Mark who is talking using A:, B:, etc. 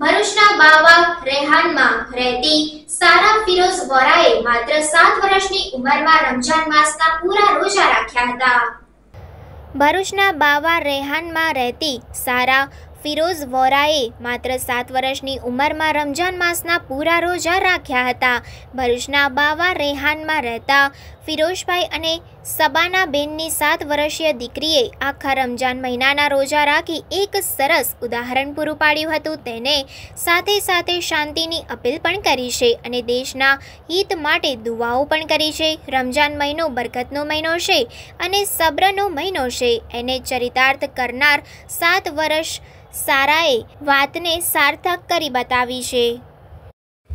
A: ભરૂચના બાવા રેહાનમાં રહેતી સારા ફિરોઝ વોરાએ માત્ર સાત વર્ષની ઉંમરમાં રમજાન માસના પૂરા રોજા રાખ્યા હતા ભરૂચના બાવા રેહાનમાં રહેતી સારા ફિરોઝ વોરાએ માત્ર સાત વર્ષની ઉંમરમાં રમજાન માસના પૂરા રોજા રાખ્યા હતા ભરૂચના બાવા રેહાનમાં રહેતા ફિરોઝભાઈ અને સબાના બેનની સાત વર્ષીય દીકરીએ આખા રમજાન મહિનાના રોજા રાખી એક સરસ ઉદાહરણ પૂરું પાડ્યું હતું તેને સાથે સાથે શાંતિની અપીલ પણ કરી છે અને દેશના હિત માટે દુવાઓ પણ કરી છે રમજાન મહિનો બરકતનો મહિનો છે અને સબ્રનો મહિનો છે એને ચરિતાર્થ કરનાર સાત વર્ષ સારાએ વાતને સાર્થક કરી બતાવી છે